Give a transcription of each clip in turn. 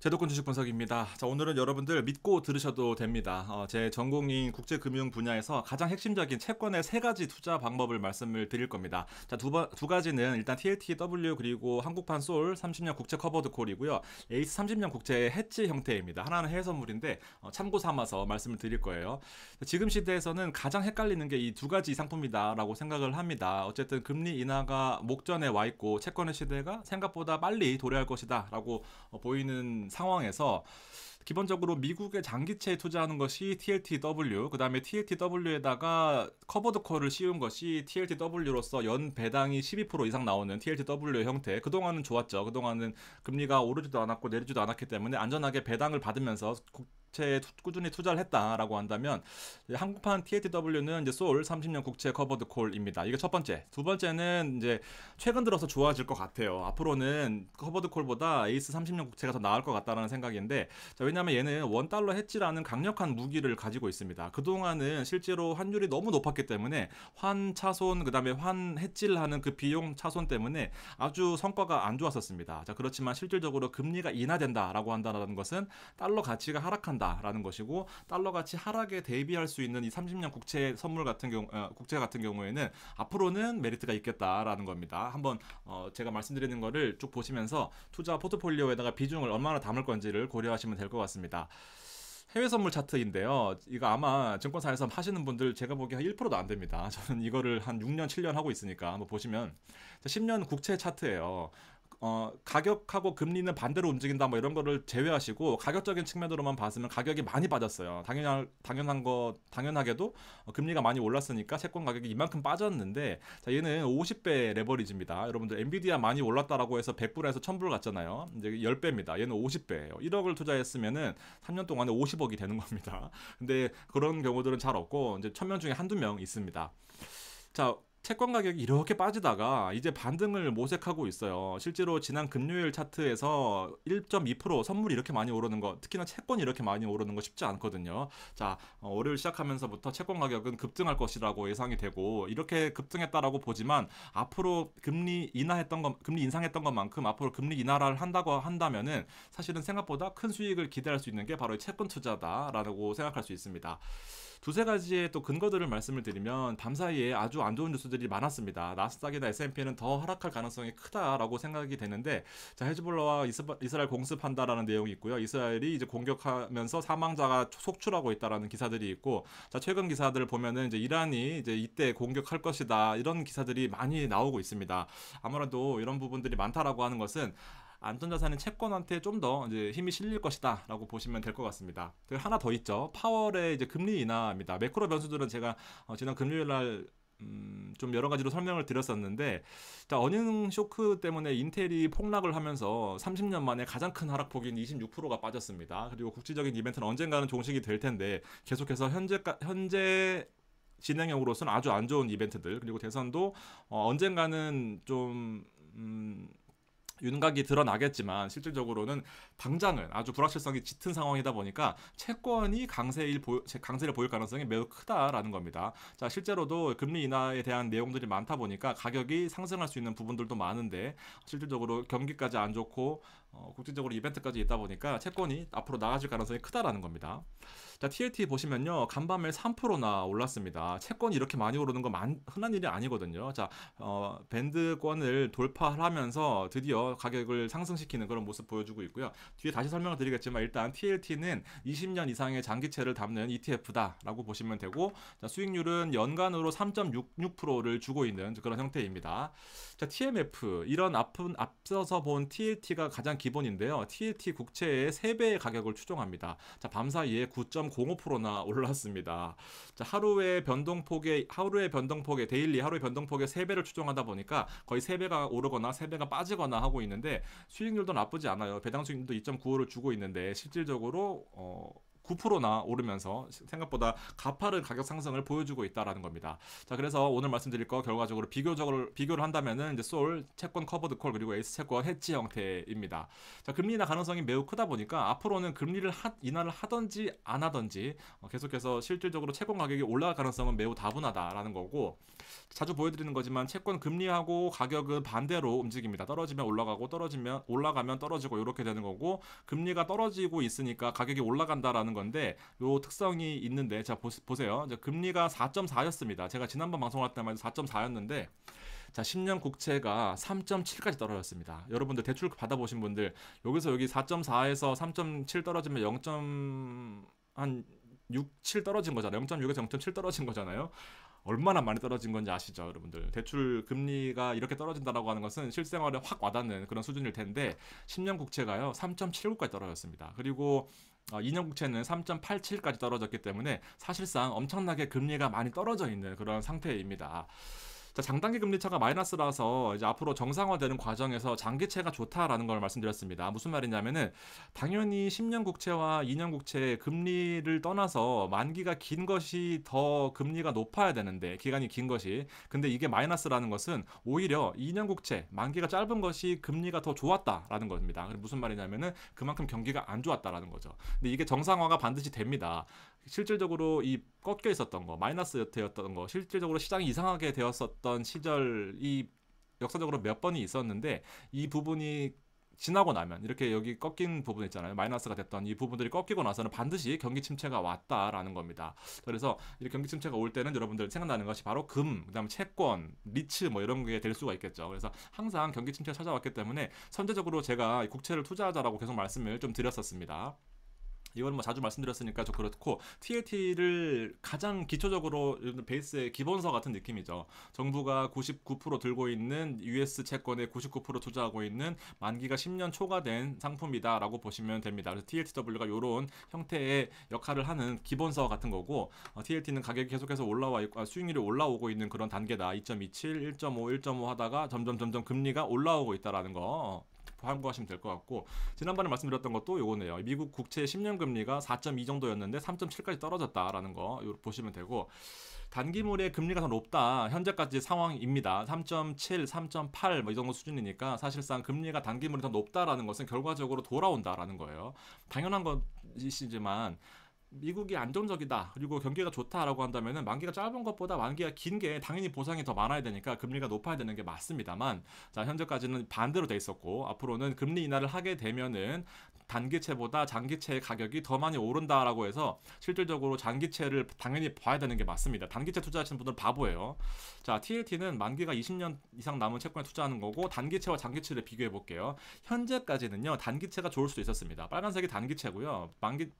제도권 주식 분석입니다. 자, 오늘은 여러분들 믿고 들으셔도 됩니다. 어, 제 전공인 국제금융 분야에서 가장 핵심적인 채권의 세 가지 투자 방법을 말씀을 드릴 겁니다. 자, 두, 바, 두 가지는 일단 TLTW 그리고 한국판 솔 30년 국채 커버드 콜이고요. 에이스 30년 국채의 해지 형태입니다. 하나는 해외 선물인데 어, 참고 삼아서 말씀을 드릴 거예요. 지금 시대에서는 가장 헷갈리는 게 이 두 가지 상품이다라고 생각을 합니다. 어쨌든 금리 인하가 목전에 와 있고 채권의 시대가 생각보다 빨리 도래할 것이다라고 어, 보이는 상황에서 기본적으로 미국의 장기채에 투자하는 것이 TLTW, 그 다음에 TLTW에다가 커버드 콜을 씌운 것이 TLTW로서 연 배당이 12% 이상 나오는 TLTW 형태. 그동안은 좋았죠. 그동안은 금리가 오르지도 않았고 내리지도 않았기 때문에 안전하게 배당을 받으면서 국채에 꾸준히 투자를 했다라고 한다면 한국판 TATW는 이제 솔 30년 국채 커버드 콜입니다. 이게 첫 번째. 두 번째는 이제 최근 들어서 좋아질 것 같아요. 앞으로는 커버드 콜보다 에이스 30년 국채가 더 나을 것 같다라는 생각인데 자, 왜냐하면 얘는 원 달러 해지라는 강력한 무기를 가지고 있습니다. 그 동안은 실제로 환율이 너무 높았기 때문에 환 차손 그다음에 환 해치를 하는 그 비용 차손 때문에 아주 성과가 안 좋았었습니다. 자 그렇지만 실질적으로 금리가 인하된다라고 한다는 것은 달러 가치가 하락한 한다라는 것이고 달러 가치 하락에 대비할 수 있는 이 30년 국채 선물 같은 경우 어, 국채 같은 경우에는 앞으로는 메리트가 있겠다라는 겁니다. 한번 어, 제가 말씀드리는 거를 쭉 보시면서 투자 포트폴리오에다가 비중을 얼마나 담을 건지를 고려하시면 될 것 같습니다. 해외 선물 차트인데요. 이거 아마 증권사에서 하시는 분들 제가 보기에 1%도 안 됩니다. 저는 이거를 한 6년, 7년 하고 있으니까 한번 보시면 10년 국채 차트예요. 어, 가격하고 금리는 반대로 움직인다 뭐 이런 거를 제외하시고 가격적인 측면으로만 봤으면 가격이 많이 빠졌어요. 당연한 당연한 거 당연하게도 어, 금리가 많이 올랐으니까 채권 가격이 이만큼 빠졌는데 자, 얘는 50배 레버리지입니다. 여러분들 엔비디아 많이 올랐다라고 해서 100불에서 1000불 갔잖아요. 이제 10배입니다. 얘는 50배예요. 1억을 투자했으면은 3년 동안에 50억이 되는 겁니다. 근데 그런 경우들은 잘 없고 이제 1000명 중에 한두 명 있습니다. 자, 채권 가격이 이렇게 빠지다가 이제 반등을 모색하고 있어요. 실제로 지난 금요일 차트에서 1.2% 선물이 이렇게 많이 오르는 거, 특히나 채권이 이렇게 많이 오르는 거 쉽지 않거든요. 자, 어, 월요일 시작하면서부터 채권 가격은 급등할 것이라고 예상이 되고 이렇게 급등했다라고 보지만 앞으로 금리 인하했던 것, 금리 인상했던 것만큼 앞으로 금리 인하를 한다고 한다면은 사실은 생각보다 큰 수익을 기대할 수 있는 게 바로 채권 투자다라고 생각할 수 있습니다. 두세 가지의 또 근거들을 말씀을 드리면 담 사이에 아주 안 좋은 뉴스들이 많았습니다. 나스닥이나 S&P는 더 하락할 가능성이 크다라고 생각이 되는데 자헤즈볼러와 이스라엘 공습한다라는 내용이 있고요. 이스라엘이 이제 공격하면서 사망자가 속출하고 있다라는 기사들이 있고 자 최근 기사들을 보면은 이제 이란이 이제 이때 공격할 것이다 이런 기사들이 많이 나오고 있습니다. 아무래도 이런 부분들이 많다라고 하는 것은 안전자산은 채권한테 좀 더 이제 힘이 실릴 것이다라고 보시면 될 것 같습니다. 그 하나 더 있죠. 파월의 이제 금리 인하입니다. 매크로 변수들은 제가 어, 지난 금요일 날 음, 좀 여러 가지로 설명을 드렸었는데 자, 어닝 쇼크 때문에 인텔이 폭락을 하면서 30년 만에 가장 큰 하락폭인 26%가 빠졌습니다. 그리고 국제적인 이벤트는 언젠가는 종식이 될 텐데 계속해서 현재 현재 진행형으로서는 아주 안 좋은 이벤트들 그리고 대선도 어, 언젠가는 좀 음, 윤곽이 드러나겠지만 실질적으로는 당장은 아주 불확실성이 짙은 상황이다 보니까 채권이 강세일 강세를 보일 가능성이 매우 크다라는 겁니다. 자 실제로도 금리 인하에 대한 내용들이 많다 보니까 가격이 상승할 수 있는 부분들도 많은데 실질적으로 경기까지 안 좋고 어, 국제적으로 이벤트까지 있다 보니까 채권이 앞으로 나아질 가능성이 크다라는 겁니다. 자, TLT 보시면요. 간밤에 3%나 올랐습니다. 채권이 이렇게 많이 오르는 건 만, 흔한 일이 아니거든요. 자, 어, 밴드권을 돌파하면서 드디어 가격을 상승시키는 그런 모습 보여주고 있고요. 뒤에 다시 설명을 드리겠지만 일단 TLT는 20년 이상의 장기채를 담는 ETF다라고 보시면 되고 자, 수익률은 연간으로 3.66%를 주고 있는 그런 형태입니다. 자, TMF 이런 앞은 앞서서 본 TLT가 가장 기본인데요. TLT 국채의 3배의 가격을 추정합니다 자, 밤사이에 9.05%나 올랐습니다. 자, 하루의 변동폭의 하루의 변동폭의 데일리 하루의 변동폭의 3배를 추정하다 보니까 거의 3배가 오르거나 3배가 빠지거나 하고 있는데 수익률도 나쁘지 않아요. 배당 수익률도 2.95를 주고 있는데 실질적으로 어 9%나 오르면서 생각보다 가파른 가격 상승을 보여주고 있다라는 겁니다. 자, 그래서 오늘 말씀드릴 거 결과적으로 비교적으로 비교를 한다면은 이제 솔 채권 커버드 콜 그리고 에이스 채권 해지 형태입니다. 자, 금리 인하 가능성이 매우 크다 보니까 앞으로는 금리를 하, 인하를 하든지 안 하든지 어, 계속해서 실질적으로 채권 가격이 올라갈 가능성은 매우 다분하다라는 거고 자주 보여드리는 거지만 채권 금리하고 가격은 반대로 움직입니다. 떨어지면 올라가고 떨어지면 올라가면 떨어지고 이렇게 되는 거고 금리가 떨어지고 있으니까 가격이 올라간다라는 나오는 건데 요 특성이 있는데 자 보, 보세요. 자, 금리가 4.4였습니다. 제가 지난번 방송 왔을 때만 해도 4.4였는데 자 10년 국채가 3.7까지 떨어졌습니다. 여러분들 대출 받아보신 분들 여기서 여기 4.4에서 3.7 떨어지면 0. 한 6, 7 떨어진 거잖아요. 0.6에서 0.7 떨어진 거잖아요. 얼마나 많이 떨어진 건지 아시죠, 여러분들? 대출 금리가 이렇게 떨어진다라고 하는 것은 실생활에 확 와닿는 그런 수준일 텐데 10년 국채가요 3 7 5까지 떨어졌습니다. 그리고 2년국채는 어, 3.87까지 떨어졌기 때문에 사실상 엄청나게 금리가 많이 떨어져 있는 그런 상태입니다. 자, 장단기 금리 차가 마이너스라서 이제 앞으로 정상화되는 과정에서 장기채가 좋다라는 걸 말씀드렸습니다. 무슨 말이냐면은 당연히 10년 국채와 2년 국채 의 금리를 떠나서 만기가 긴 것이 더 금리가 높아야 되는데 기간이 긴 것이 근데 이게 마이너스라는 것은 오히려 2년 국채 만기가 짧은 것이 금리가 더 좋았다라는 겁니다. 무슨 말이냐면은 그만큼 경기가 안 좋았다라는 거죠. 근데 이게 정상화가 반드시 됩니다. 실질적으로 이 꺾여 있었던 거 마이너스 여태였던 거 실질적으로 시장이 이상하게 되었었던 시절이 역사적으로 몇 번이 있었는데 이 부분이 지나고 나면 이렇게 여기 꺾인 부분 있잖아요 마이너스가 됐던 이 부분들이 꺾이고 나서는 반드시 경기 침체가 왔다라는 겁니다 그래서 이 경기 침체가 올 때는 여러분들 생각나는 것이 바로 금 그다음에 채권 리츠 뭐 이런 게 될 수가 있겠죠 그래서 항상 경기 침체가 찾아왔기 때문에 선제적으로 제가 국채를 투자하자라고 계속 말씀을 좀 드렸었습니다 이건 뭐 자주 말씀드렸으니까 좀 그렇고 TLT를 가장 기초적으로 베이스의 기본서 같은 느낌이죠. 정부가 99% 들고 있는 US 채권에 99% 투자하고 있는 만기가 10년 초과된 상품이다라고 보시면 됩니다. 그래서 TLTW가 이런 형태의 역할을 하는 기본서 같은 거고 어, TLT는 가격이 계속해서 올라와 있고 아, 수익률이 올라오고 있는 그런 단계다. 2.27, 1.5, 1.5 하다가 점점 점점 금리가 올라오고 있다라는 거. 참고하시면 될 것 같고 지난번에 말씀드렸던 것도 요거네요. 미국 국채 10년 금리가 4.2 정도였는데 3.7까지 떨어졌다라는 거 보시면 되고 단기물의 금리가 더 높다. 현재까지 상황입니다. 3.7, 3.8 뭐이 정도 수준이니까 사실상 금리가 단기물이 더 높다라는 것은 결과적으로 돌아온다라는 거예요. 당연한 것이지만 미국이 안정적이다 그리고 경기가 좋다라고 한다면은 만기가 짧은 것보다 만기가 긴 게 당연히 보상이 더 많아야 되니까 금리가 높아야 되는 게 맞습니다만 자 현재까지는 반대로 돼 있었고 앞으로는 금리 인하를 하게 되면은 단기채보다 장기채의 가격이 더 많이 오른다라고 해서 실질적으로 장기채를 당연히 봐야 되는 게 맞습니다. 단기채 투자하시는 분들은 바보예요. 자, t a t 는 만기가 20년 이상 남은 채권에 투자하는 거고 단기채와 장기채를 비교해 볼게요. 현재까지는요. 단기채가 좋을 수도 있었습니다. 빨간색이 단기채고요. 만기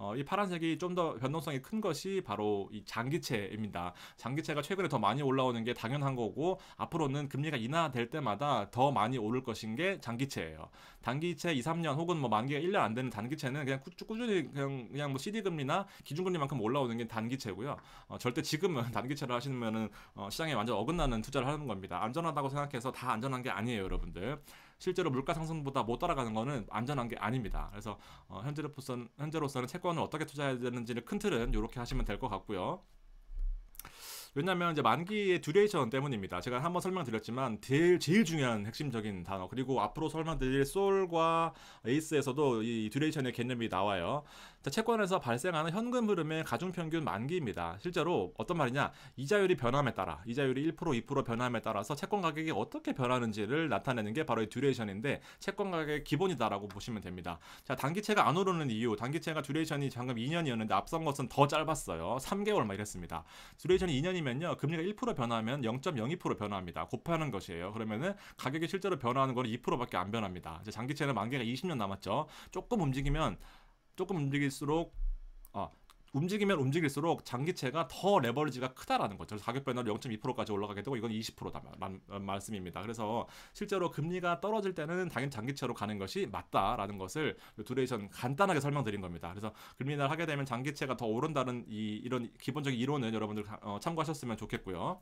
어, 이 파란색이 좀 더 변동성이 큰 것이 바로 이 장기채입니다. 장기채가 최근에 더 많이 올라오는 게 당연한 거고 앞으로는 금리가 인하될 때마다 더 많이 오를 것인 게 장기채예요. 단기채 2, 3년 혹은 뭐 만기가 1년 안 되는 단기채는 그냥 꾸, 꾸준히 그냥 그냥 뭐 CD 금리나 기준금리만큼 올라오는 게 단기채고요. 어, 절대 지금은 단기채를 하시면은 어, 시장에 완전 어긋나는 투자를 하는 겁니다. 안전하다고 생각해서 다 안전한 게 아니에요, 여러분들. 실제로 물가 상승보다 못 따라가는 거는 안전한 게 아닙니다. 그래서 어, 현재로서는, 현재로서는 채권을 어떻게 투자해야 되는지를 큰 틀은 이렇게 하시면 될 것 같고요. 왜냐하면 이제 만기의 듀레이션 때문입니다. 제가 한번 설명드렸지만 제일 제일 중요한 핵심적인 단어 그리고 앞으로 설명드릴 솔과 에이스에서도 이 듀레이션의 개념이 나와요. 채권에서 발생하는 현금 흐름의 가중평균 만기입니다. 실제로 어떤 말이냐 이자율이 변함에 따라 이자율이 1% 2% 변함에 따라서 채권 가격이 어떻게 변하는지를 나타내는 게 바로 이 듀레이션인데 채권 가격의 기본이다라고 보시면 됩니다. 자 단기채가 안 오르는 이유 단기채가 듀레이션이 방금 2년이었는데 앞선 것은 더 짧았어요. 3개월 막 이랬습니다. 듀레이션이 2년이면요 금리가 1% 변하면 0.02% 변합니다. 곱하는 것이에요. 그러면은 가격이 실제로 변하는 거는 2%밖에 안 변합니다. 장기채는 만기가 20년 남았죠. 조금 움직이면 조금 움직일수록 아, 움직이면 움직일수록 장기채가 더 레버리지가 크다라는 거죠. 가격 변화로 0.2%까지 올라가게 되고 이건 20%다라는 어, 말씀입니다. 그래서 실제로 금리가 떨어질 때는 당연히 장기채로 가는 것이 맞다라는 것을 두레이션 간단하게 설명드린 겁니다. 그래서 금리를 하게 되면 장기채가 더 오른다는 이, 이런 기본적인 이론은 여러분들 어, 참고하셨으면 좋겠고요.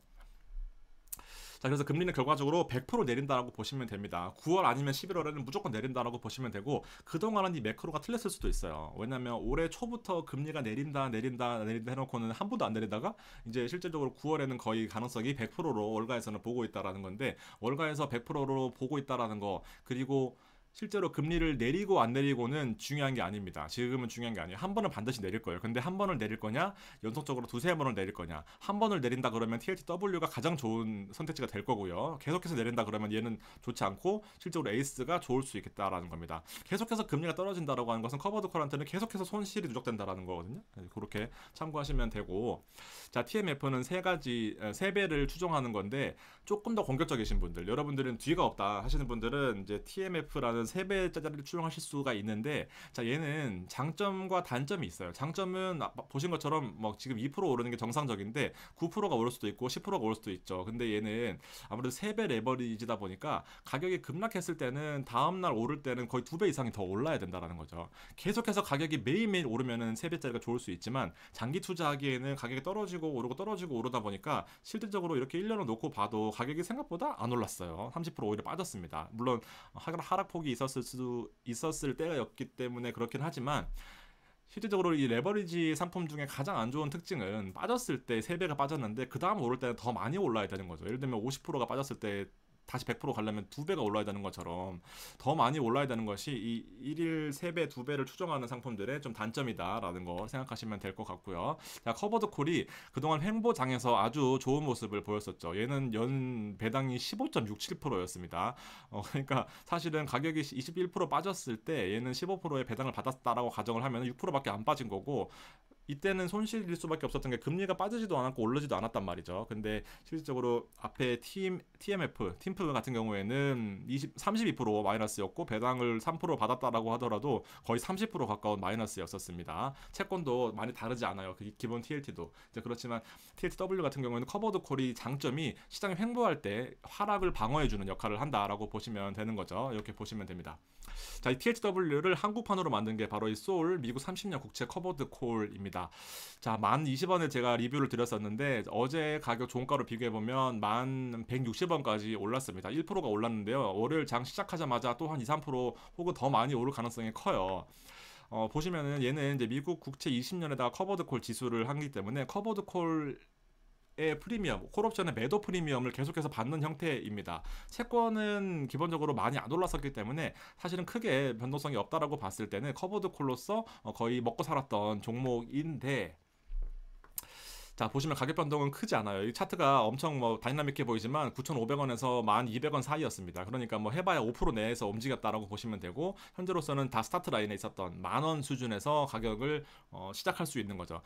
자 그래서 금리는 결과적으로 100% 내린다라고 보시면 됩니다. 9월 아니면 11월에는 무조건 내린다라고 보시면 되고 그동안은 이 매크로가 틀렸을 수도 있어요. 왜냐하면 올해 초부터 금리가 내린다 내린다 내린다 해놓고는 한 번도 안 내리다가 이제 실제적으로 9월에는 거의 가능성이 100%로 월가에서는 보고 있다라는 건데 월가에서 100%로 보고 있다라는 거 그리고 실제로 금리를 내리고 안 내리고는 중요한 게 아닙니다. 지금은 중요한 게 아니에요. 한 번은 반드시 내릴 거예요. 근데 한 번을 내릴 거냐, 연속적으로 두세 번을 내릴 거냐. 한 번을 내린다 그러면 TLTW가 가장 좋은 선택지가 될 거고요. 계속해서 내린다 그러면 얘는 좋지 않고 실제로 에이스가 좋을 수 있겠다라는 겁니다. 계속해서 금리가 떨어진다라고 하는 것은 커버드 커한테는 계속해서 손실이 누적된다라는 거거든요. 네, 그렇게 참고하시면 되고 자, TMF는 세 가지 세 배를 추정하는 건데 조금 더 공격적이신 분들, 여러분들은 뒤가 없다 하시는 분들은 이제 TMF라는 3배 짜리를 추정하실 수가 있는데 자 얘는 장점과 단점이 있어요. 장점은 아, 뭐 보신 것처럼 뭐 지금 2% 오르는 게 정상적인데 9%가 오를 수도 있고 10%가 오를 수도 있죠. 근데 얘는 아무래도 3배 레버리지다 보니까 가격이 급락했을 때는 다음 날 오를 때는 거의 2배 이상이 더 올라야 된다라는 거죠. 계속해서 가격이 매일매일 오르면은 3배짜리가 좋을 수 있지만 장기 투자하기에는 가격이 떨어지고 오르고 떨어지고 오르다 보니까 실질적으로 이렇게 1년을 놓고 봐도 가격이 생각보다 안 올랐어요. 30% 오히려 빠졌습니다. 물론 하락폭이 충격이 있었을 수도 있었을 때였기 때문에 그렇긴 하지만 실질적으로 이 레버리지 상품 중에 가장 안 좋은 특징은 빠졌을 때 3배가 빠졌는데 그 다음 오를 때는 더 많이 올라야 되는 거죠. 예를 들면 50%가 빠졌을 때 다시 100% 가려면 두 배가 올라야 되는 것처럼 더 많이 올라야 되는 것이 이 일일 세배두 배를 추정하는 상품들의 좀 단점이다라는 거 생각하시면 될 것 같고요. 자, 커버드 콜이 그동안 횡보장에서 아주 좋은 모습을 보였었죠. 얘는 연 배당이 15.67%였습니다. 어, 그러니까 사실은 가격이 21% 빠졌을 때 얘는 15%의 배당을 받았다라고 가정을 하면 6%밖에 안 빠진 거고 이때는 손실일 수밖에 없었던 게 금리가 빠지지도 않았고 오르지도 않았단 말이죠. 근데 실질적으로 앞에 팀, TMF, 팀프 같은 경우에는 20, 32% 마이너스였고 배당을 3% 받았다라고 하더라도 거의 30% 가까운 마이너스였었습니다. 채권도 많이 다르지 않아요. 그 기본 TLT도. 이제 그렇지만 TLTW 같은 경우에는 커버드 콜이 장점이 시장이 횡보할 때 하락을 방어해주는 역할을 한다라고 보시면 되는 거죠. 이렇게 보시면 됩니다. 자, 이 THW를 한국판으로 만든 게 바로 이 소울 미국 30년 국채 커버드 콜입니다. 있습니다. 자, 만 20원에 제가 리뷰를 드렸었는데 어제 가격 종가로 비교해 보면 만 160원까지 올랐습니다. 1%가 올랐는데요. 월요일 장 시작하자마자 또 한 2, 3% 혹은 더 많이 오를 가능성이 커요. 어, 보시면은 얘는 이제 미국 국채 20년에다가 커버드 콜 지수를 하기 때문에 커버드 콜의 프리미엄, 콜옵션의 매도 프리미엄을 계속해서 받는 형태입니다. 채권은 기본적으로 많이 안 올랐었기 때문에 사실은 크게 변동성이 없다라고 봤을 때는 커버드 콜로서 어, 거의 먹고 살았던 종목인데 자 보시면 가격 변동은 크지 않아요. 이 차트가 엄청 뭐 다이나믹해 보이지만 9,500원에서 1,200원 사이였습니다. 그러니까 뭐 해봐야 5% 내에서 움직였다라고 보시면 되고 현재로서는 다 스타트 라인에 있었던 만원 수준에서 가격을 어, 시작할 수 있는 거죠.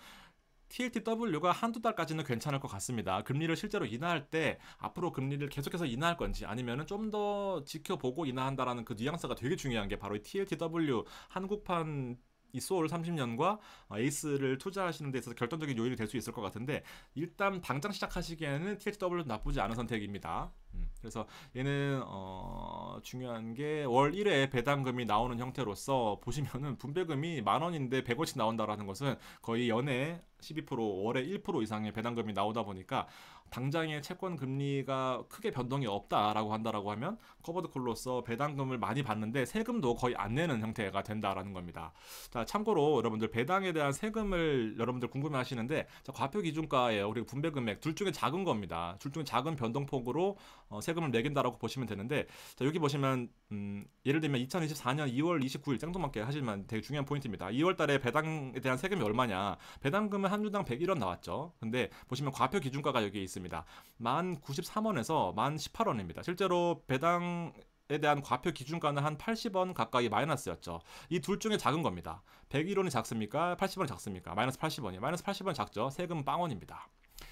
TLTW가 한두 달까지는 괜찮을 것 같습니다. 금리를 실제로 인하할 때 앞으로 금리를 계속해서 인하할 건지 아니면좀 더 지켜보고 인하한다라는 그 뉘앙스가 되게 중요한 게 바로 이 TLTW 한국판 이 소울 30년과 에이스를 투자하시는 데 있어서 결정적인 요인이 될 수 있을 것 같은데 일단 당장 시작하시기에는 t l t w 는 나쁘지 않은 선택입니다. 음, 그래서 얘는 어, 중요한 게 월 1회 배당금이 나오는 형태로서 보시면은 분배금이 만 원인데 100원씩 나온다라는 것은 거의 연에 12% 월에 1% 이상의 배당금이 나오다 보니까 당장의 채권 금리가 크게 변동이 없다라고 한다라고 하면 커버드 콜로서 배당금을 많이 받는데 세금도 거의 안 내는 형태가 된다라는 겁니다. 자 참고로 여러분들 배당에 대한 세금을 여러분들 궁금해하시는데 과표 기준가에우리 분배 금액 둘 중에 작은 겁니다. 둘 중에 작은 변동폭으로 어, 세금을 매긴다라고 보시면 되는데 자, 여기 보시면 음, 예를 들면 2024년 2월 29일 생동맞게 하실만 되게 중요한 포인트입니다. 2월 달에 배당에 대한 세금이 얼마냐? 배당금은 한 주당 101원 나왔죠. 근데 보시면 과표 기준가가 여기에 있습니다. 만 93원에서 만 18원입니다. 실제로 배당 에 대한 과표 기준가는 한 80원 가까이 마이너스였죠. 이 둘 중에 작은 겁니다. 101원이 작습니까? 80원이 작습니까? 마이너스 80원이. 마이너스 80원 작죠. 세금 은 빵원입니다.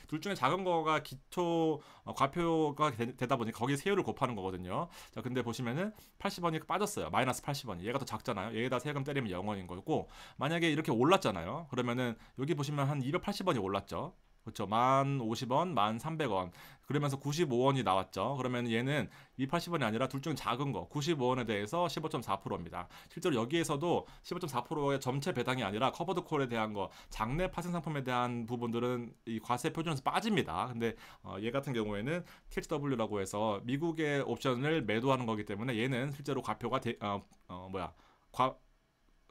둘 중에 작은 거가 기초 어, 과표가 되, 다 보니 거기에 세율을 곱하는 거거든요. 자, 근데 보시면은 80원이 빠졌어요. 마이너스 80원이. 얘가 더 작잖아요. 얘에다 세금 때리면 0원인 거고 만약에 이렇게 올랐잖아요. 그러면은 여기 보시면 한 280원이 올랐죠. 그렇죠. 만5 0 원만 0 0원 그러면서 9 5 원이 나왔죠. 그러면 얘는 2 8 0 원이 아니라 둘중에 작은 거9 5 원에 대해서 1 5 4입니다 실제로 여기에서도 1 5 4의전체 배당이 아니라 커버드 콜에 대한 거, 장내 파생 상품에 대한 부분들은 이 과세 표준에서 빠집니다. 근데 어, 얘 같은 경우에는 THW라고 해서 미국의 옵션을 매도하는 거기 때문에 얘는 실제로 과표가 대, 어, 어 뭐야? 과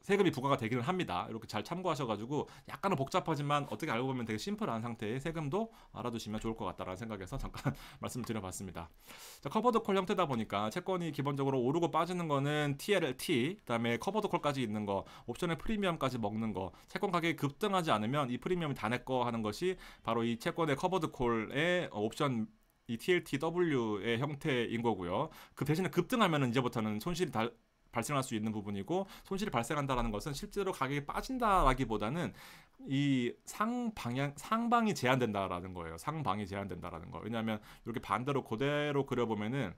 세금이 부과가 되기는 합니다. 이렇게 잘 참고하셔가지고 약간은 복잡하지만 어떻게 알고 보면 되게 심플한 상태의 세금도 알아두시면 좋을 것 같다라는 생각에서 잠깐 말씀을 드려봤습니다. 자, 커버드 콜 형태다 보니까 채권이 기본적으로 오르고 빠지는 거는 TLT, 그다음에 커버드 콜까지 있는 거, 옵션의 프리미엄까지 먹는 거, 채권 가격이 급등하지 않으면 이 프리미엄이 다내거 하는 것이 바로 이 채권의 커버드 콜의 옵션 이 TLTW의 형태인 거고요. 그 대신에 급등하면 이제부터는 손실이 달 발생할 수 있는 부분이고 손실이 발생한다라는 것은 실제로 가격이 빠진다라기보다는 이 상방향 상방이 제한된다라는 거예요. 상방이 제한된다라는 거. 왜냐하면 이렇게 반대로 그대로 그려보면은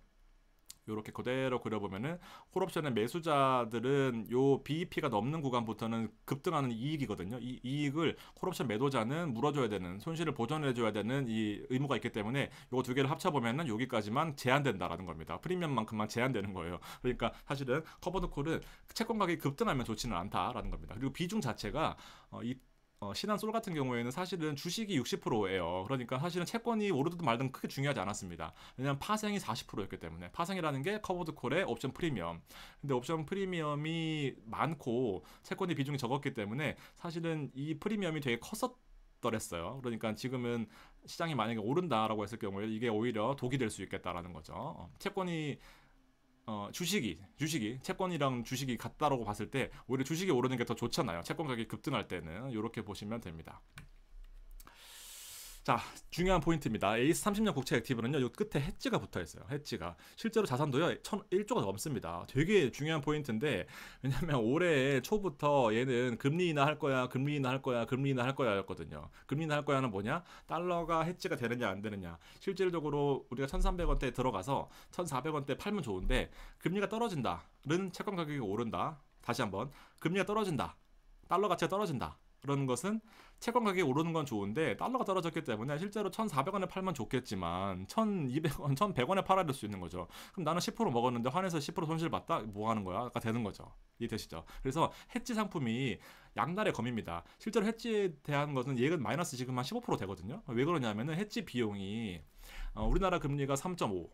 이렇게 그대로 그려보면은 콜옵션의 매수자들은 요 BEP가 넘는 구간부터는 급등하는 이익이거든요. 이 이익을 콜옵션 매도자는 물어줘야 되는 손실을 보전해줘야 되는 이 의무가 있기 때문에 요거 두 개를 합쳐보면은 여기까지만 제한된다라는 겁니다. 프리미엄만큼만 제한되는 거예요. 그러니까 사실은 커버드 콜은 채권 가격이 급등하면 좋지는 않다라는 겁니다. 그리고 비중 자체가 어, 이 어, 신한 솔 같은 경우에는 사실은 주식이 60%예요. 그러니까 사실은 채권이 오르든 말든 크게 중요하지 않았습니다. 왜냐하면 파생이 40%였기 때문에 파생이라는 게 커버드 콜의 옵션 프리미엄. 근데 옵션 프리미엄이 많고 채권의 비중이 적었기 때문에 사실은 이 프리미엄이 되게 컸었. 더랬어요. 그러니까 지금은 시장이 만약에 오른다라고 했을 경우에 이게 오히려 독이 될 수 있겠다라는 거죠. 어, 채권이 어, 주식이 주식이 채권이랑 주식이 같다라고 봤을 때 오히려 주식이 오르는 게 더 좋잖아요. 채권 가격이 급등할 때는 이렇게 보시면 됩니다. 자 중요한 포인트입니다. 에이스 30년 국채 액티브는요. 요 끝에 해지가 붙어있어요. 해지가 실제로 자산도요. 1조가 넘습니다. 되게 중요한 포인트인데 왜냐면 올해 초부터 얘는 금리 인하할 거야. 금리 인하할 거야. 금리 인하할 거야 였거든요. 금리 인하할 거야는 뭐냐? 달러가 해지가 되느냐 안 되느냐. 실질적으로 우리가 1300원대에 들어가서 1400원대에 팔면 좋은데 금리가 떨어진다. 는 채권 가격이 오른다. 다시 한번 금리가 떨어진다. 달러 가치가 떨어진다. 그런 것은 채권 가격이 오르는 건 좋은데 달러가 떨어졌기 때문에 실제로 1,400원에 팔면 좋겠지만 1,200원, 1,100원에 팔아야 될수 있는 거죠. 그럼 나는 10% 먹었는데 환해서 10% 손실 봤다? 뭐 하는 거야? 아까 되는 거죠. 이해되시죠? 그래서 해지 상품이 양날의 검입니다. 실제로 해지에 대한 것은 예금 마이너스 지금 한 15% 되거든요. 왜 그러냐면은 해지 비용이 어, 우리나라 금리가 3.5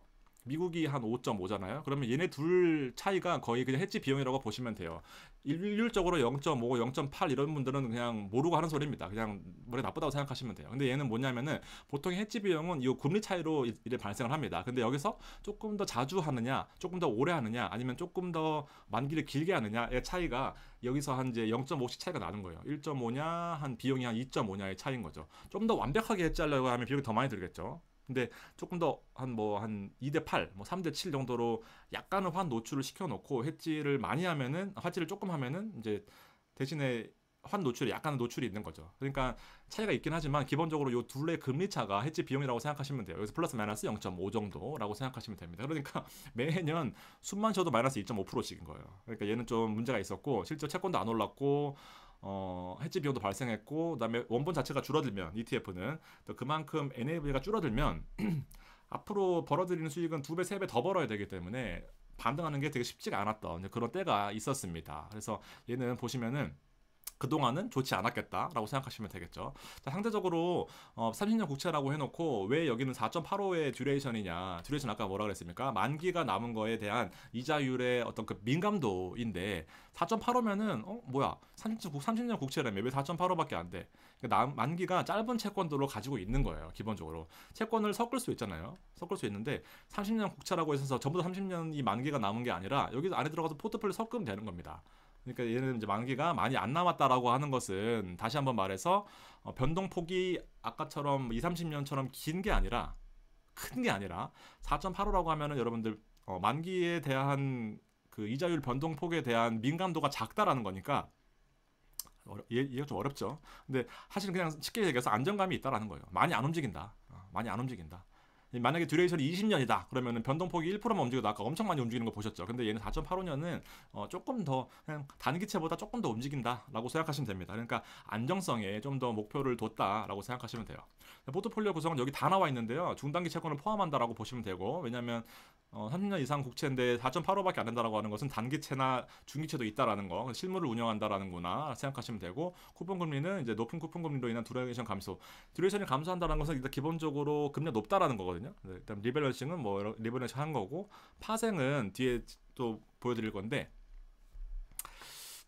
미국이 한 5.5잖아요. 그러면 얘네 둘 차이가 거의 그냥 해지 비용이라고 보시면 돼요. 일률적으로 0.5, 0.8 이런 분들은 그냥 모르고 하는 소리입니다. 그냥 머리 나쁘다고 생각하시면 돼요. 근데 얘는 뭐냐면은 보통 해지 비용은 이 금리 차이로 이를 발생을 합니다. 근데 여기서 조금 더 자주 하느냐, 조금 더 오래 하느냐, 아니면 조금 더 만기를 길게 하느냐의 차이가 여기서 한 이제 0.5씩 차이가 나는 거예요. 1.5냐, 한 비용이 한 2.5냐의 차이인 거죠. 좀 더 완벽하게 해지하려고 하면 비용이 더 많이 들겠죠. 근데 조금 더 한 뭐 한 2대 8, 뭐 3대 7 뭐 정도로 약간은 환 노출을 시켜놓고 해지를 많이 하면은 화질을 조금 하면은 이제 대신에 환 노출이 약간은 노출이 있는 거죠. 그러니까 차이가 있긴 하지만 기본적으로 요 둘의 금리 차가 해지 비용이라고 생각하시면 돼요. 여기서 플러스 마이너스 0.5 정도라고 생각하시면 됩니다. 그러니까 매년 숨만 쉬어도 마이너스 2.5%씩인 거예요. 그러니까 얘는 좀 문제가 있었고 실제 채권도 안 올랐고 어, 해지 비용도 발생했고 그다음에 원본 자체가 줄어들면 ETF는 또 그만큼 NAV가 줄어들면 앞으로 벌어들이는 수익은 두 배, 세 배 더 벌어야 되기 때문에 반등하는 게 되게 쉽지가 않았던 그런 때가 있었습니다. 그래서 얘는 보시면은 그동안은 좋지 않았겠다라고 생각하시면 되겠죠. 자, 상대적으로 어, 30년 국채라고 해놓고 왜 여기는 4.85의 듀레이션이냐. 듀레이션 아까 뭐라 그랬습니까? 만기가 남은 거에 대한 이자율의 어떤 그 민감도인데 4.85면은 어 뭐야 30, 30년 국채라며 왜 4.85밖에 안 돼? 그러니까 남, 만기가 짧은 채권도로 가지고 있는 거예요. 기본적으로 채권을 섞을 수 있잖아요. 섞을 수 있는데 30년 국채라고 해서 전부 다 30년이 만기가 남은 게 아니라 여기 안에 들어가서 포트폴리오 섞으면 되는 겁니다. 그러니까 얘는 이제 만기가 많이 안 남았다라고 하는 것은 다시 한번 말해서 어, 변동폭이 아까처럼 2, 30년처럼 긴 게 아니라 큰 게 아니라 4.85라고 하면은 여러분들 어, 만기에 대한 그 이자율 변동폭에 대한 민감도가 작다라는 거니까 이해가 어, 좀 어렵죠. 근데 사실은 그냥 쉽게 얘기해서 안정감이 있다라는 거예요. 많이 안 움직인다. 어, 많이 안 움직인다. 만약에 듀레이션이 20년이다 그러면은 변동폭이 1%만 움직여도 아까 엄청 많이 움직이는 거 보셨죠 근데 얘는 4.85년은 어 조금 더 그냥 단기체보다 조금 더 움직인다라고 생각하시면 됩니다 그러니까 안정성에 좀 더 목표를 뒀다라고 생각하시면 돼요 포트폴리오 구성은 여기 다 나와 있는데요 중단기 채권을 포함한다라고 보시면 되고 왜냐하면 어, 30년 이상 국채인데 4.85밖에 안 된다라고 하는 것은 단기채나 중기채도 있다라는 거, 실물을 운영한다라는구나 생각하시면 되고 쿠폰 금리는 이제 높은 쿠폰 금리로 인한 듀레이션 감소, 듀레이션이 감소한다는 것은 일단 기본적으로 금리가 높다라는 거거든요. 있거든요. 네, 일단 리밸런싱은 뭐 리밸런싱 한 거고 파생은 뒤에 또 보여드릴 건데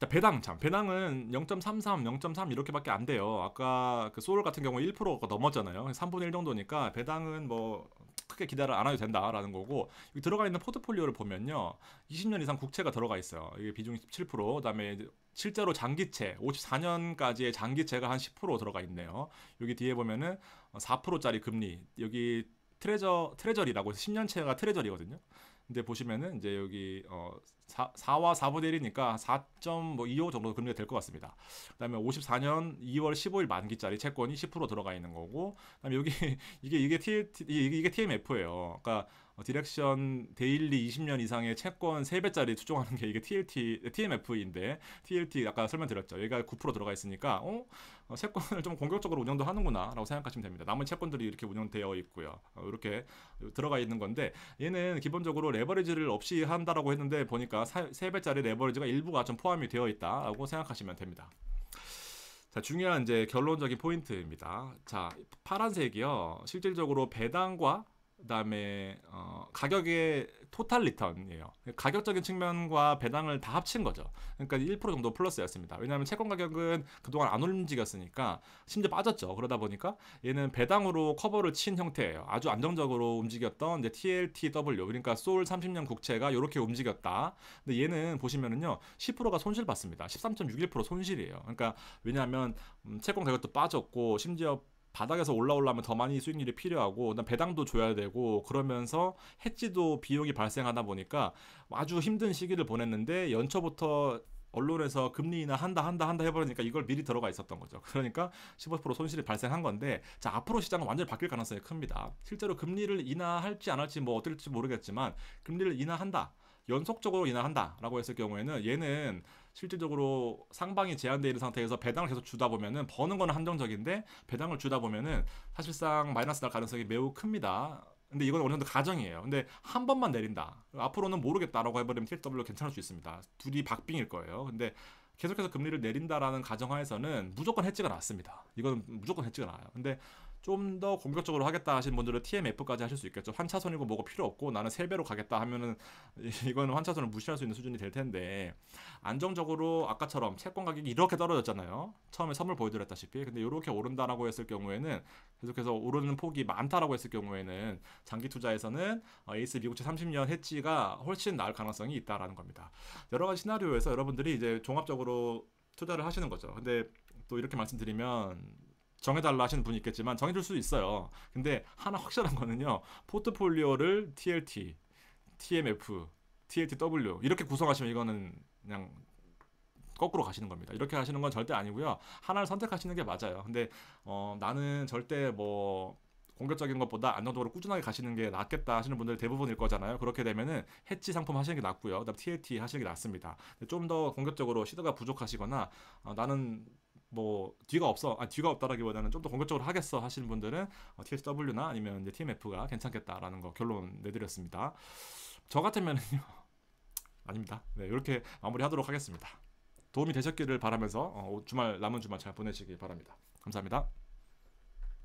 배당 참 배당은 0.33, 0.3 이렇게밖에 안 돼요. 아까 그 소울 같은 경우 1%가 넘었잖아요. 3분의 1 정도니까 배당은 뭐 크게 기대를 안 해도 된다라는 거고 여기 들어가 있는 포트폴리오를 보면요. 20년 이상 국채가 들어가 있어요. 이게 비중이 17%, 그다음에 실제로 장기채 54년까지의 장기채가 한 10% 들어가 있네요. 여기 뒤에 보면은 4%짜리 어, 금리 여기 트레저 트레저리라고 해서 10년체가 트레저리거든요. 근데 보시면은 이제 여기 어 4, 4와 4분의 1이니까 4.25 뭐 정도 금리가 될 것 같습니다. 그다음에 54년 2월 15일 만기짜리 채권이 10% 들어가 있는 거고, 그다음에 여기 이게 이게 T 이게, 이게 TMF예요. 그러니까 어, 디렉션 데일리 20년 이상의 채권 3배짜리 추종하는 게 이게 TLT, TMF인데 TLT 아까 설명드렸죠. 얘가 9% 들어가 있으니까 어? 어, 채권을 좀 공격적으로 운영도 하는구나 라고 생각하시면 됩니다. 남은 채권들이 이렇게 운영되어 있고요. 어, 이렇게 들어가 있는 건데 얘는 기본적으로 레버리지를 없이 한다라고 했는데 보니까 3배짜리 레버리지가 일부가 좀 포함이 되어 있다라고 생각하시면 됩니다. 자, 중요한 이제 결론적인 포인트입니다. 자, 파란색이요. 실질적으로 배당과 그다음에 어, 가격의 토탈 리턴이에요. 가격적인 측면과 배당을 다 합친 거죠. 그러니까 1% 정도 플러스였습니다. 왜냐하면 채권 가격은 그동안 안 움직였으니까 심지어 빠졌죠. 그러다 보니까 얘는 배당으로 커버를 친 형태예요. 아주 안정적으로 움직였던 이제 TLTW 그러니까 소 30년 국채가 이렇게 움직였다. 근데 얘는 보시면은요 10%가 손실 받습니다. 13.61% 손실이에요. 그러니까 왜냐하면 음, 채권 가격도 빠졌고 심지어 바닥에서 올라오려면 더 많이 수익률이 필요하고 그다음 배당도 줘야 되고 그러면서 해지도 비용이 발생하다 보니까 아주 힘든 시기를 보냈는데 연초부터 언론에서 금리 인하 한다 한다 한다 해버리니까 이걸 미리 들어가 있었던 거죠. 그러니까 15% 손실이 발생한 건데 자 앞으로 시장은 완전히 바뀔 가능성이 큽니다. 실제로 금리를 인하할지 안 할지 뭐 어떨지 모르겠지만 금리를 인하한다. 연속적으로 인하한다라고 했을 경우에는 얘는 실질적으로 상방이 제한되어 있는 상태에서 배당을 계속 주다 보면은 버는 거는 한정적인데 배당을 주다 보면은 사실상 마이너스 날 가능성이 매우 큽니다. 근데 이건 어느 정도 가정이에요. 근데 한 번만 내린다. 앞으로는 모르겠다라고 해버리면 TLW가 괜찮을 수 있습니다. 둘이 박빙일 거예요. 근데 계속해서 금리를 내린다라는 가정하에서는 무조건 해지가 났습니다. 이건 무조건 해지가 나요. 근데 좀더 공격적으로 하겠다 하신 분들은 TMF까지 하실 수 있겠죠. 환차선이고 뭐고 필요 없고 나는 세배로 가겠다 하면은 이거는 환차선을 무시할 수 있는 수준이 될 텐데 안정적으로 아까처럼 채권 가격이 이렇게 떨어졌잖아요. 처음에 선물 보여드렸다시피 근데 이렇게 오른다라고 했을 경우에는 계속해서 오르는 폭이 많다라고 했을 경우에는 장기 투자에서는 어, 에이스 미국채 30년 해지가 훨씬 나을 가능성이 있다라는 겁니다. 여러 가지 시나리오에서 여러분들이 이제 종합적으로 투자를 하시는 거죠. 근데 또 이렇게 말씀드리면 정해달라 하시는 분이 있겠지만 정해줄 수 있어요. 근데 하나 확실한 거는요. 포트폴리오를 TLT, TMF, TLTW 이렇게 구성하시면 이거는 그냥 거꾸로 가시는 겁니다. 이렇게 하시는 건 절대 아니고요. 하나를 선택하시는 게 맞아요. 근데 어, 나는 절대 뭐 공격적인 것보다 안정적으로 꾸준하게 가시는 게 낫겠다 하시는 분들 대부분일 거잖아요. 그렇게 되면은 해치 상품 하시는 게 낫고요. 그다음 TLT 하시는 게 낫습니다. 좀 더 공격적으로 시도가 부족하시거나 어, 나는 뭐 뒤가 없어 아 뒤가 없다라기보다는 좀 더 공격적으로 하겠어 하시는 분들은 어, TSW나 아니면 이제 TMF가 괜찮겠다라는 거 결론 내드렸습니다. 저 같으면은요 아닙니다. 네 이렇게 마무리하도록 하겠습니다. 도움이 되셨기를 바라면서 어, 주말 남은 주말 잘 보내시길 바랍니다. 감사합니다.